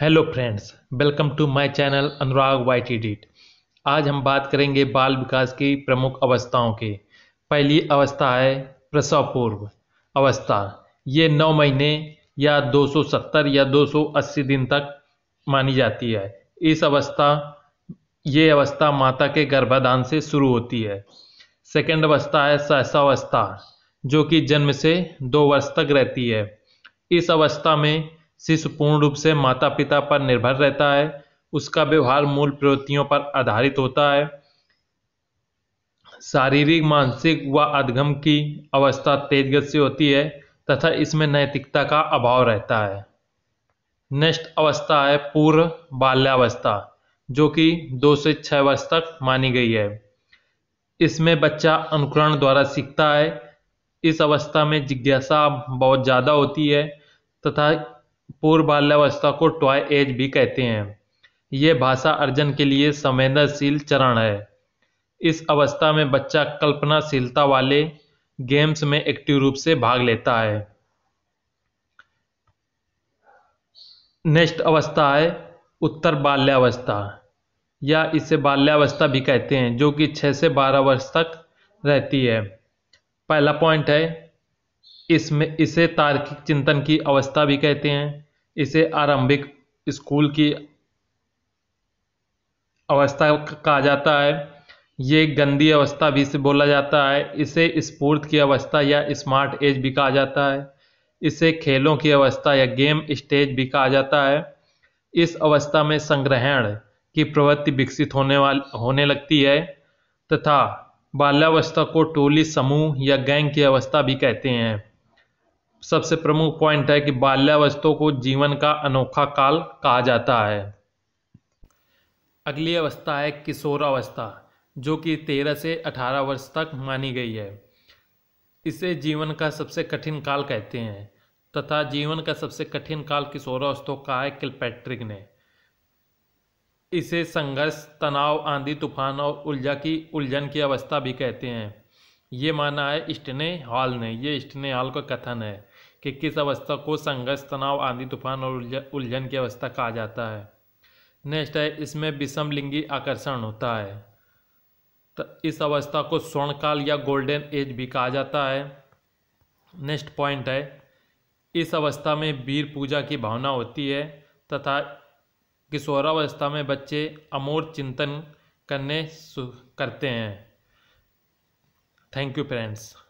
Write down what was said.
hello friends welcome to my channel Anurag white edit आज हम बात करेंगे बाल विकास की प्रमुख अवस्थाओं के पहली अवस्था है प्रसव पूर्व अवस्था ये नौ महीने या 270 या 280 दिन तक मानी जाती है इस अवस्था ये अवस्था माता के गर्भाधान से शुरू होती है सेकेंड अवस्था है सहसावस्था जो कि जन्म से दो वर्ष तक रहती है इस अवस्था में शिशु पूर्ण रूप से माता पिता पर निर्भर रहता है उसका व्यवहार मूल प्रवृत्तियों पर आधारित होता है शारीरिक मानसिक व अधगम की अवस्था तेज गति होती है तथा इसमें नैतिकता का अभाव रहता है नेक्स्ट अवस्था है पूर्व बाल्यावस्था जो कि दो से छः वर्ष तक मानी गई है इसमें बच्चा अनुकरण द्वारा सीखता है इस अवस्था में जिज्ञासा बहुत ज़्यादा होती है तथा पूर्व बाल्यावस्था को टॉय एज भी कहते हैं यह भाषा अर्जन के लिए संवेदनशील चरण है इस अवस्था में बच्चा कल्पनाशीलता वाले गेम्स में एक्टिव रूप से भाग लेता है नेक्स्ट अवस्था है उत्तर बाल्यावस्था या इसे बाल्यावस्था भी कहते हैं जो कि 6 से 12 वर्ष तक रहती है पहला पॉइंट है इसमें इसे तार्किक चिंतन की अवस्था भी कहते हैं इसे आरंभिक स्कूल की अवस्था कहा जाता है ये गंदी अवस्था भी से बोला जाता है इसे स्पूर्त की अवस्था या स्मार्ट एज भी कहा जाता है इसे खेलों की अवस्था या गेम स्टेज भी कहा जाता है इस अवस्था में संग्रहण की प्रवृत्ति विकसित होने वाल होने लगती है तथा बाल्यावस्था को टोली समूह या गैंग की अवस्था भी कहते हैं सबसे प्रमुख पॉइंट है कि बाल्यावस्था को जीवन का अनोखा काल कहा जाता है अगली अवस्था है किशोरावस्था जो कि तेरह से अठारह वर्ष तक मानी गई है इसे जीवन का सबसे कठिन काल कहते हैं तथा जीवन का सबसे कठिन काल किशोरावस्था का है किलपैट्रिक ने इसे संघर्ष तनाव आंधी तूफान और उलझा की उलझन की अवस्था भी कहते हैं ये माना है इष्टने हॉल ने ये इष्टने हॉल का कथन है कि किस अवस्था को संघर्ष तनाव आंधी तूफान और उलझन की अवस्था कहा जाता है नेक्स्ट है इसमें विषम लिंगी आकर्षण होता है तो इस अवस्था को स्वर्णकाल या गोल्डन एज भी कहा जाता है नेक्स्ट पॉइंट है इस अवस्था में वीर पूजा की भावना होती है तथा किशोरावस्था में बच्चे अमोर चिंतन करने करते हैं थैंक यू फ्रेंड्स